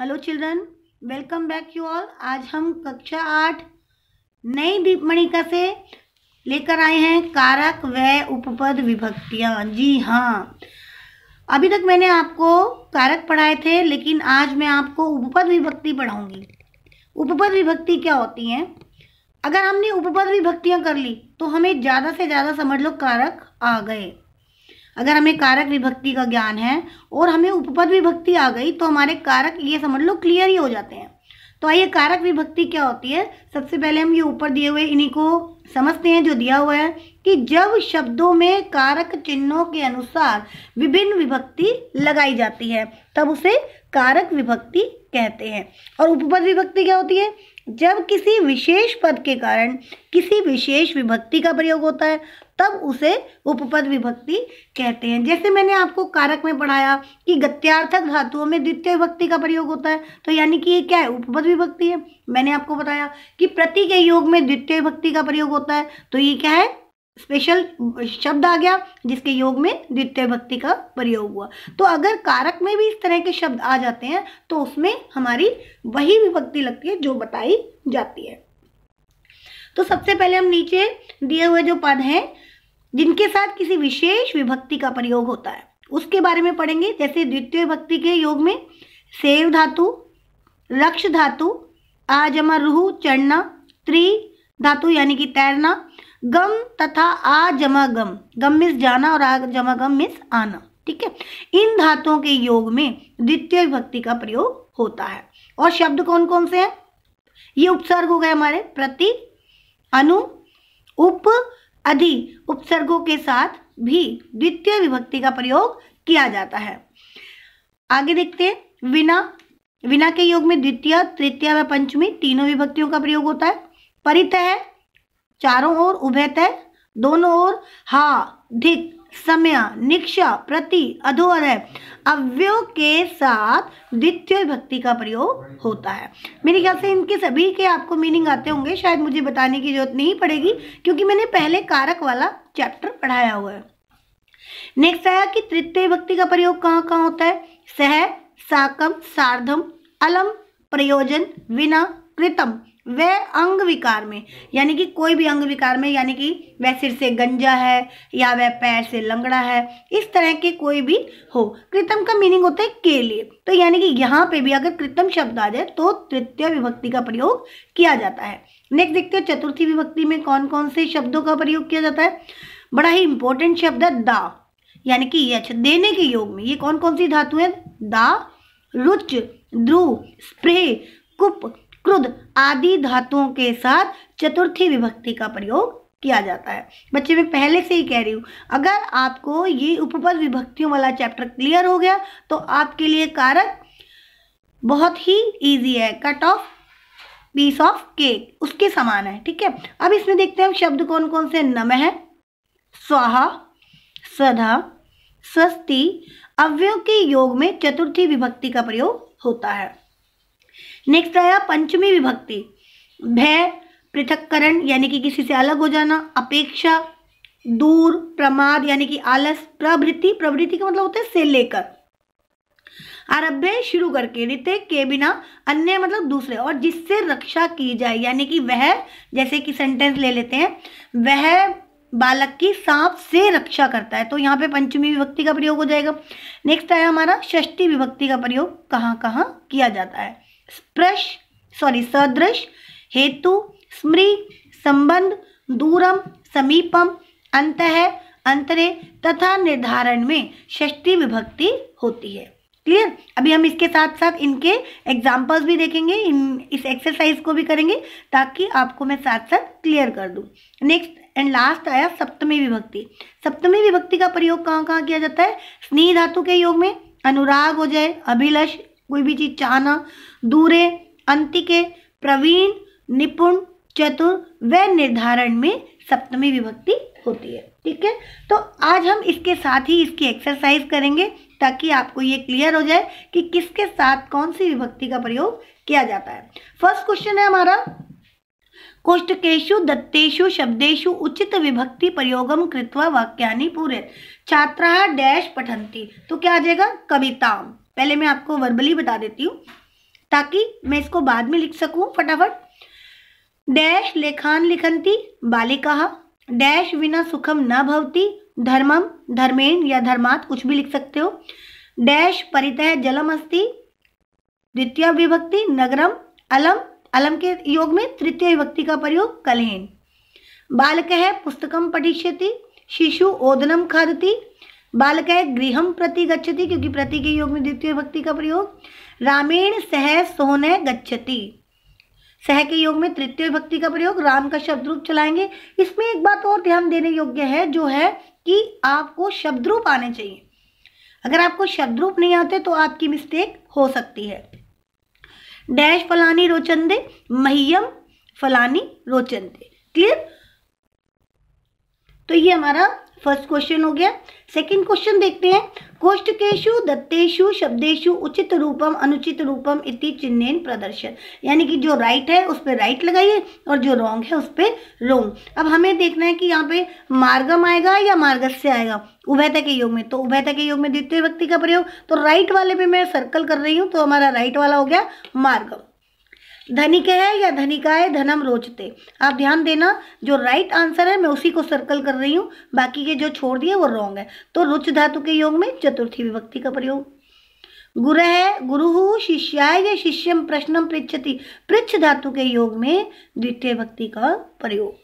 hello children welcome back you all आज हम कक्षा आठ नई दीपमणिका से लेकर आए हैं कारक व उपपद विभक्तियाँ जी हाँ अभी तक मैंने आपको कारक पढ़ाए थे लेकिन आज मैं आपको उपपद विभक्ति पढ़ाऊंगी उपपद विभक्ति क्या होती है अगर हमने उपपद विभक्तियाँ कर ली तो हमें ज़्यादा से ज़्यादा समझ लो कारक आ गए अगर हमें कारक विभक्ति का ज्ञान है और हमें उपपद विभक्ति आ गई तो हमारे कारक ये समझ लो क्लियर ही हो जाते हैं तो आइए कारक विभक्ति क्या होती है सबसे पहले हम ये ऊपर दिए हुए इन्हीं को समझते हैं जो दिया हुआ है कि जब शब्दों में कारक चिन्हों के अनुसार विभिन्न विभक्ति लगाई जाती है तब उसे कारक विभक्ति कहते हैं और उपपद विभक्ति क्या होती है जब किसी विशेष पद के कारण किसी विशेष विभक्ति का प्रयोग होता है तब उसे उपपद विभक्ति कहते हैं जैसे मैंने आपको कारक में पढ़ाया कि गत्यार्थक धातुओं में द्वितीय विभक्ति का प्रयोग होता है तो यानी कि ये क्या है उपपद विभक्ति है मैंने आपको बताया कि प्रति के योग में द्वितीय विभक्ति का प्रयोग होता है तो ये क्या है स्पेशल शब्द आ गया जिसके योग में द्वितीय भक्ति का प्रयोग हुआ तो अगर कारक में भी इस तरह के शब्द आ जाते हैं तो उसमें हमारी वही विभक्ति लगती है जो बताई जाती है तो सबसे पहले हम नीचे दिए हुए जो पद हैं जिनके साथ किसी विशेष विभक्ति का प्रयोग होता है उसके बारे में पढ़ेंगे जैसे द्वितीय भक्ति के योग में सेव धातु रक्ष धातु आजमा रूह चढ़ना त्रि धातु यानी कि तैरना गम तथा आ जमा गम गम मिस जाना और आ जमा गम मिस आना ठीक है इन धातुओं के योग में द्वितीय विभक्ति का प्रयोग होता है और शब्द कौन कौन से हैं ये उपसर्ग हो गए हमारे प्रति अनु उप अधि उपसर्गों के साथ भी द्वितीय विभक्ति का प्रयोग किया जाता है आगे देखते हैं विना विना के योग में द्वितीय तृतीय व पंचमी तीनों विभक्तियों का प्रयोग होता है परित है चारों ओर उभयत दोनों ओर हा धिक समय निक्षा प्रति अधोर है अव्यय के साथ द्वितीय भक्ति का प्रयोग होता है मेरे ख्याल से इनके सभी के आपको मीनिंग आते होंगे शायद मुझे बताने की जरूरत नहीं पड़ेगी क्योंकि मैंने पहले कारक वाला चैप्टर पढ़ाया हुआ है नेक्स्ट आया कि तृतीय भक्ति का प्रयोग कहाँ कहाँ होता है सह साकम सार्धम अलम प्रयोजन विना कृतम वह अंग विकार में यानी कि कोई भी अंग विकार में यानी कि वह सिर से गंजा है या वह पैर से लंगड़ा है इस तरह के कोई भी हो कृतम का मीनिंग होता है के लिए तो यानी कि यहाँ पे भी अगर कृतम शब्द आ जाए तो तृतीय विभक्ति का प्रयोग किया जाता है नेक्स्ट देखते हैं चतुर्थी विभक्ति में कौन कौन से शब्दों का प्रयोग किया जाता है बड़ा ही इंपॉर्टेंट शब्द है दा यानी कि यच देने के योग में ये कौन कौन सी धातु है दा रुच ध्रुव स्प्रे कुप क्रुद्ध आदि धातुओं के साथ चतुर्थी विभक्ति का प्रयोग किया जाता है बच्चे मैं पहले से ही कह रही हूँ अगर आपको ये उपपद विभक्तियों वाला चैप्टर क्लियर हो गया तो आपके लिए कारक बहुत ही ईजी है cut off piece of cake उसके समान है ठीक है अब इसमें देखते हैं हम शब्द कौन कौन से नम है स्वाहा सदा स्वस्ति अव्यय के योग में चतुर्थी विभक्ति का प्रयोग होता है नेक्स्ट आया पंचमी विभक्ति भय पृथककरण यानी कि किसी से अलग हो जाना अपेक्षा दूर प्रमाद यानी कि आलस प्रवृत्ति प्रवृत्ति का मतलब होता है से लेकर आरभ्य शुरू करके रिते के बिना अन्य मतलब दूसरे और जिससे रक्षा की जाए यानी कि वह जैसे कि सेंटेंस ले लेते हैं वह बालक की सांप से रक्षा करता है तो यहाँ पे पंचमी विभक्ति का प्रयोग हो जाएगा नेक्स्ट आया हमारा षष्ठी विभक्ति का प्रयोग कहाँ कहाँ किया जाता है स्प्रश सॉरी सदृश हेतु स्मृ संबंध दूरम समीपम अंत है अंतरे तथा निर्धारण में षष्टि विभक्ति होती है क्लियर अभी हम इसके साथ साथ इनके एग्जाम्पल्स भी देखेंगे इन इस एक्सरसाइज को भी करेंगे ताकि आपको मैं साथ साथ क्लियर कर दूं नेक्स्ट एंड लास्ट आया सप्तमी विभक्ति सप्तमी विभक्ति का प्रयोग कहाँ कहाँ किया जाता है स्नेह धातु के योग में अनुराग हो जाए अभिलष कोई भी चीज चाहना दूरे अंतिके प्रवीण निपुण चतुर व निर्धारण में सप्तमी विभक्ति होती है ठीक है तो आज हम इसके साथ ही इसकी एक्सरसाइज करेंगे ताकि आपको ये क्लियर हो जाए कि किसके साथ कौन सी विभक्ति का प्रयोग किया जाता है फर्स्ट क्वेश्चन है हमारा कोष्टकेशु दत्तेशु शब्देशु उचित विभक्ति प्रयोगम कृत्वा वाक्यानि पूरे छात्रा डैश पठंती तो क्या आ जाएगा कविताओं पहले मैं आपको वर्बली बता देती हूँ ताकि मैं इसको बाद में लिख सकूँ फटाफट डैश लेखान लिखंती बालिका डैश बिना सुखम न भवती धर्मम धर्मेण या धर्मात कुछ भी लिख सकते हो डैश परितः जलम अस्ति द्वितीय विभक्ति नगरम अलम अलम के योग में तृतीय विभक्ति का प्रयोग कलहेन बालक है पुस्तकम पठिष्यति शिशु ओदनम खादती बालकः गृह प्रति गच्छति क्योंकि प्रति के योग में द्वितीय भक्ति का प्रयोग रामेण सह सोन गच्छति सह के योग में तृतीय भक्ति का प्रयोग राम का शब्द रूप चलाएंगे इसमें एक बात और ध्यान देने योग्य है जो है कि आपको शब्द रूप आने चाहिए अगर आपको शब्द रूप नहीं आते तो आपकी मिस्टेक हो सकती है डैश फलानी रोचंदे महियम फलानी रोचंदे क्लियर तो ये हमारा फर्स्ट क्वेश्चन हो गया सेकंड क्वेश्चन देखते हैं कोष्टकेशु दत्तेशु शब्देशु उचित रूपम अनुचित रूपम इति चिन्हन प्रदर्शन यानी कि जो राइट है उस पर राइट लगाइए और जो रॉन्ग है उस पर रोंग अब हमें देखना है कि यहाँ पे मार्गम आएगा या मार्गस से आएगा उभयता के योग में तो उभयता के योग में द्वितीय व्यक्ति का प्रयोग तो राइट वाले पे मैं सर्कल कर रही हूँ तो हमारा राइट वाला हो गया मार्गम धनिक है या धनिका है धनम रोचते आप ध्यान देना जो राइट आंसर है मैं उसी को सर्कल कर रही हूँ बाकी के जो छोड़ दिए वो रॉन्ग है तो रुच धातु के योग में चतुर्थी विभक्ति का प्रयोग गुरु है गुरु शिष्याय या शिष्यम प्रश्नम पृछति पृछ धातु के योग में द्वितीय भक्ति का प्रयोग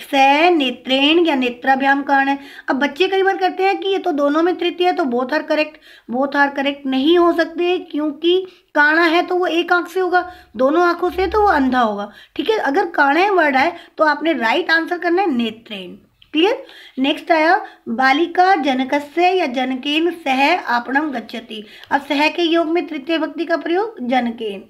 सह नेत्रेण या नेत्राभ्याम कारण है अब बच्चे कई बार कहते हैं कि ये तो दोनों में तृतीय है तो both are correct both are correct नहीं हो सकते क्योंकि काणा है तो वो एक आंख से होगा दोनों आंखों से तो वो अंधा होगा ठीक है अगर काणा वर्ड आए तो आपने राइट आंसर करना है नेत्रेण क्लियर नेक्स्ट आया बालिका जनकस्य या जनकेन सह आपणम गच्छति अब सह के योग में तृतीय भक्ति का प्रयोग जनकेन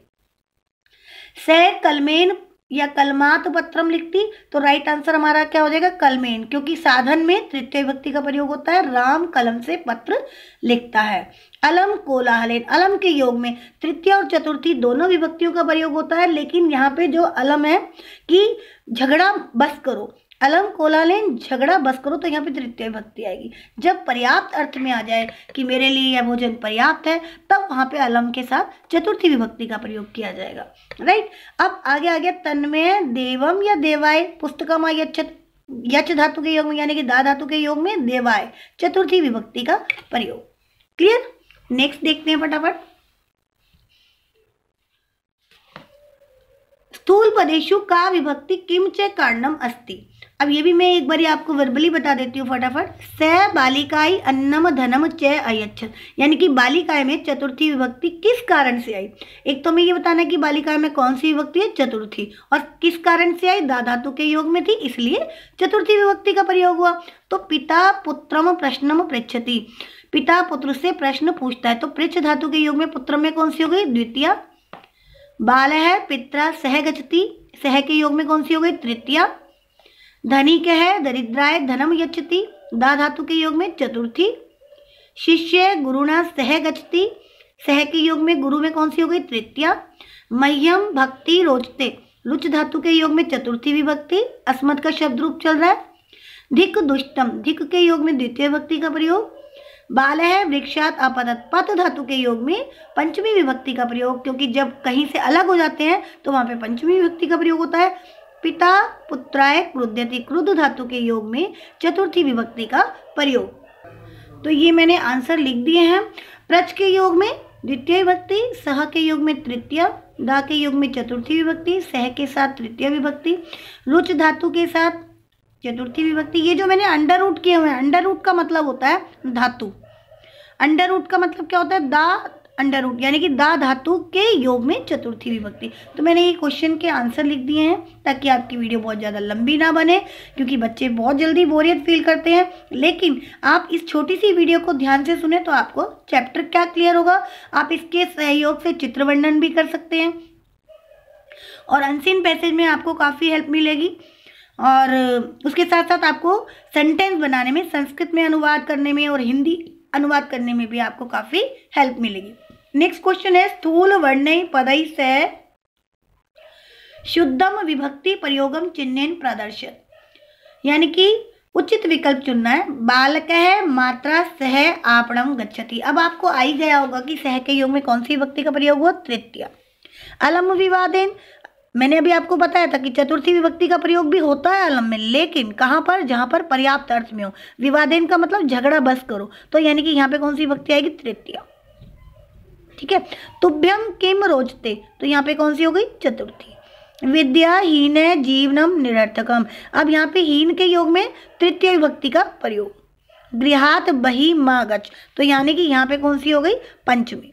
सह कलमेन या कलमात तो पत्रम लिखती तो राइट आंसर हमारा क्या हो जाएगा कलमेन क्योंकि साधन में तृतीय व्यक्ति का प्रयोग होता है राम कलम से पत्र लिखता है अलम कोलाहलेन अलम के योग में तृतीय और चतुर्थी दोनों विभक्तियों का प्रयोग होता है लेकिन यहाँ पे जो अलम है कि झगड़ा बस करो अलम कोलालेन झगड़ा बस करो तो यहाँ पे तृतीय भक्ति आएगी जब पर्याप्त अर्थ में आ जाए कि मेरे लिए यह भोजन पर्याप्त है तब वहाँ पे अलम के साथ चतुर्थी विभक्ति का प्रयोग किया जाएगा राइट अब आगे आगे तन्मय देवम या देवाय पुस्तकम यच्छत यच धातु के योग में यानी कि दा धातु के योग में देवाय चतुर्थी विभक्ति का प्रयोग क्लियर नेक्स्ट देखते हैं फटाफट स्थूल पदेशु का विभक्ति किम कारणम अस्ति अब ये भी मैं एक बार आपको वर्बली बता देती हूँ फटाफट स बालिकाई अन्नम धनम चय अयच्छत यानी कि बालिकाए में चतुर्थी विभक्ति किस कारण से आई एक तो हमें ये बताना कि बालिकाए में कौन सी विभक्ति है चतुर्थी और किस कारण से आई दाधातु तो के योग में थी इसलिए चतुर्थी विभक्ति का प्रयोग हुआ तो पिता पुत्रम प्रश्नम पृछति पिता पुत्र से प्रश्न पूछता है तो पृछ धातु के योग में पुत्र में कौन सी हो गई द्वितीय बाल है पित्रा सह गचती सह के योग में कौन सी हो गई तृतीया धनी के है दरिद्राय धनम यचती दा धातु के योग में चतुर्थी शिष्य गुरुणा सह गचती सह के योग में गुरु में कौन सी हो गई तृतीया मह्यम भक्ति रोचते रुच धातु के योग में चतुर्थी विभक्ति अस्मत का शब्द रूप चल रहा है धिक दुष्टम धिक के योग में द्वितीय विभक्ति का प्रयोग बाल है वृक्षात आपदत पत धातु के योग में पंचमी विभक्ति का प्रयोग क्योंकि जब कहीं से अलग हो जाते हैं तो वहाँ पे पंचमी विभक्ति का प्रयोग होता है पिता पुत्राय क्रुद्यति क्रुद्ध धातु के योग में चतुर्थी विभक्ति का प्रयोग तो ये मैंने आंसर लिख दिए हैं प्रच के योग में द्वितीय विभक्ति सह के योग में तृतीय दा के योग में चतुर्थी विभक्ति सह के साथ तृतीय विभक्ति रुच धातु के साथ चतुर्थी विभक्ति ये जो मैंने अंडर रूट किए हुए हैं अंडर रूट का मतलब होता है धातु अंडर रूट का मतलब क्या होता है दा अंडर रूट यानी कि दा धातु के योग में चतुर्थी विभक्ति तो मैंने ये क्वेश्चन के आंसर लिख दिए हैं ताकि आपकी वीडियो बहुत ज़्यादा लंबी ना बने क्योंकि बच्चे बहुत जल्दी बोरियत फील करते हैं लेकिन आप इस छोटी सी वीडियो को ध्यान से सुने तो आपको चैप्टर क्या क्लियर होगा आप इसके सहयोग से चित्र वर्णन भी कर सकते हैं और अनसिन पैसेज में आपको काफ़ी हेल्प मिलेगी और उसके साथ साथ आपको सेंटेंस बनाने में संस्कृत में अनुवाद करने में और हिंदी अनुवाद करने में भी आपको काफ़ी हेल्प मिलेगी नेक्स्ट क्वेश्चन है स्थूल वर्ण पदई से शुद्धम विभक्ति प्रयोगम चिन्हन प्रदर्शित यानी कि उचित विकल्प चुनना है बालक है मात्रा सह आपणम गच्छति अब आपको आई गया होगा कि सह के योग में कौन सी विभक्ति का प्रयोग हुआ तृतीय अलम विवादेन मैंने अभी आपको बताया था कि चतुर्थी विभक्ति का प्रयोग भी होता है अलम में लेकिन कहाँ पर जहाँ पर पर्याप्त अर्थ में हो विवादेन का मतलब झगड़ा बस करो तो यानी कि यहाँ पे कौन सी विभक्ति आएगी तृतीया ठीक है तुभ्यम किम रोजते तो यहाँ पे कौन सी हो गई चतुर्थी विद्या हीन जीवनम निरर्थकम अब यहाँ पे हीन के योग में तृतीय विभक्ति का प्रयोग गृहात बही मागच तो यानी कि यहाँ पे कौन सी हो गई पंचमी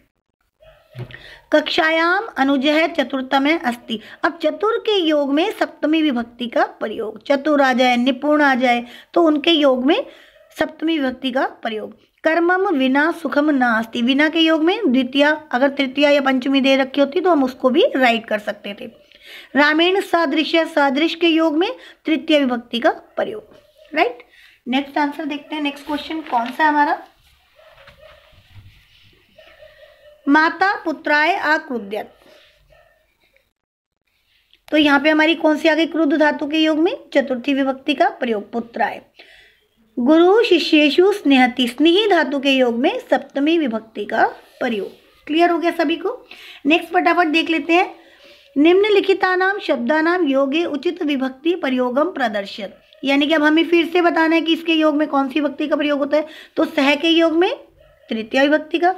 कक्षायाम है चतुर्थम अस्ति अब चतुर के योग में सप्तमी विभक्ति का प्रयोग चतुर आ जाए निपुण आ जाए तो उनके योग में सप्तमी विभक्ति का प्रयोग कर्मम विना सुखम नास्ति विना के योग में द्वितीय अगर तृतीय या पंचमी दे रखी होती तो हम उसको भी राइट कर सकते थे रामेण सादृश्य सादृश के योग में तृतीय विभक्ति का प्रयोग राइट नेक्स्ट आंसर देखते हैं नेक्स्ट क्वेश्चन कौन सा हमारा माता पुत्राय आक्रुद्यत तो यहाँ पे हमारी कौन सी आ गई क्रुद्ध धातु के योग में चतुर्थी विभक्ति का प्रयोग पुत्राय गुरु शिष्येशु स्नेहति स्नेही धातु के योग में सप्तमी विभक्ति का प्रयोग क्लियर हो गया सभी को नेक्स्ट फटाफट देख लेते हैं निम्नलिखिता नाम शब्दानाम योगे उचित विभक्ति प्रयोगम प्रदर्शन यानी कि अब हमें फिर से बताना है कि इसके योग में कौन सी विभक्ति का प्रयोग होता है तो सह के योग में तृतीय विभक्ति का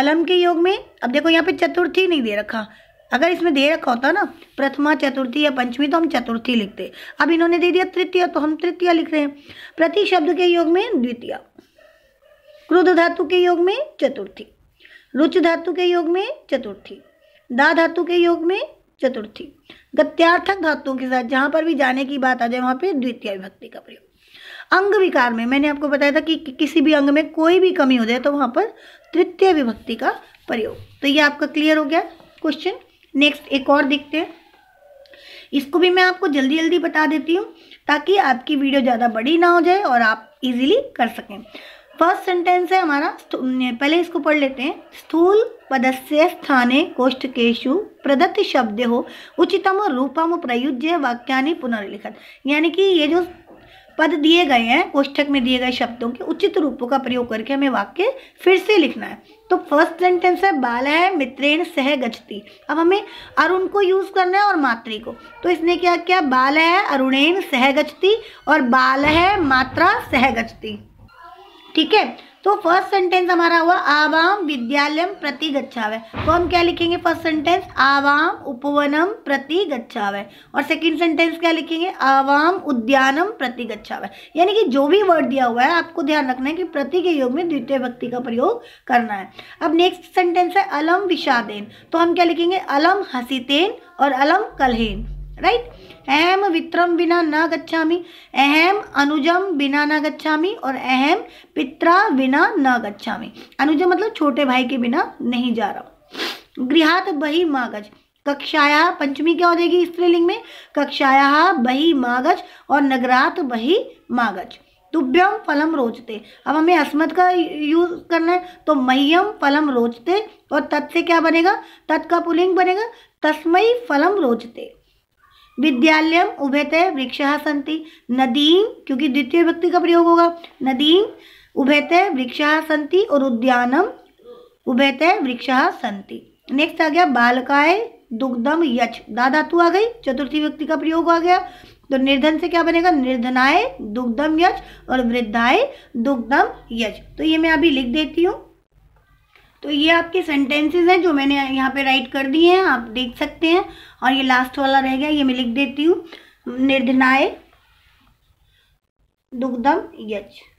अलम के योग में अब देखो यहाँ पे चतुर्थी नहीं दे रखा अगर इसमें दे रखा होता ना प्रथमा चतुर्थी या पंचमी तो हम चतुर्थी लिखते अब इन्होंने दे दिया तृतीय तो हम तृतीय लिख रहे हैं प्रति शब्द के योग में द्वितीय क्रुद धातु के योग में चतुर्थी रुच धातु के योग में चतुर्थी दा धातु के योग में चतुर्थी गत्यार्थक धातुओं के साथ जहां पर भी जाने की बात आ जाए वहां पर द्वितीय विभक्ति का प्रयोग अंग विकार में मैंने आपको बताया था कि, कि किसी भी अंग में कोई भी कमी हो जाए तो वहां पर तृतीय विभक्ति का प्रयोग तो ये आपका क्लियर हो गया क्वेश्चन नेक्स्ट एक और देखते हैं इसको भी मैं आपको जल्दी जल्दी बता देती हूँ ताकि आपकी वीडियो ज़्यादा बड़ी ना हो जाए और आप इजीली कर सकें फर्स्ट सेंटेंस है हमारा पहले इसको पढ़ लेते हैं स्थूल पदस्य स्थाने कोष्ठ केशु प्रदत्त शब्द हो उचितम रूपम प्रयुज्य वाक्यानि पुनर्लिखत यानी कि ये जो पद दिए गए हैं कोष्ठक में दिए गए शब्दों के उचित रूपों का प्रयोग करके हमें वाक्य फिर से लिखना है तो फर्स्ट सेंटेंस है बाल है मित्रेण सह गजती अब हमें अरुण को यूज करना है और मात्री को तो इसने क्या किया बाल है अरुणेन सह गजती और बाल है मात्रा सह गजती ठीक है तो फर्स्ट सेंटेंस हमारा हुआ आवाम विद्यालय प्रति गच्छावे तो हम क्या लिखेंगे फर्स्ट सेंटेंस आवाम उपवनम प्रति गच्छावे और सेकंड सेंटेंस क्या लिखेंगे आवाम उद्यानम प्रति गच्छावे यानी कि जो भी वर्ड दिया हुआ है आपको ध्यान रखना है कि प्रति के योग में द्वितीय व्यक्ति का प्रयोग करना है अब नेक्स्ट सेंटेंस है अलम विषादेन तो हम क्या लिखेंगे अलम हसीतेन और अलम कलहेन राइट अहम वित्रम बिना न गच्छामी अहम अनुजम बिना न गच्छामी और अहम पित्रा बिना न गच्छामी अनुजम मतलब छोटे भाई के बिना नहीं जा रहा गृहात बही मागज कक्षाया पंचमी क्या हो जाएगी स्त्रीलिंग में कक्षाया बही मागज और नगरात बही मागज तुभ्यम फलम रोचते अब हमें अस्मत का यूज करना है तो मह्यम फलम रोचते और तत् से क्या बनेगा तत् का पुलिंग बनेगा तस्मय फलम रोचते विद्यालय उभयतः वृक्ष संति नदी क्योंकि द्वितीय व्यक्ति का प्रयोग होगा नदी उभयतः वृक्ष संति और उद्यानम उभयतः वृक्ष संति नेक्स्ट आ गया बालकाय दुग्धम यच दा आ गई चतुर्थी व्यक्ति का प्रयोग आ गया तो निर्धन से क्या बनेगा निर्धनाय दुग्धम यच और वृद्धाय दुग्धम यच तो ये मैं अभी लिख देती हूँ तो ये आपके सेंटेंसेस हैं जो मैंने यहाँ पे राइट कर दिए हैं आप देख सकते हैं और ये लास्ट वाला रह गया ये मैं लिख देती हूँ निर्धनाय दुग्धम यज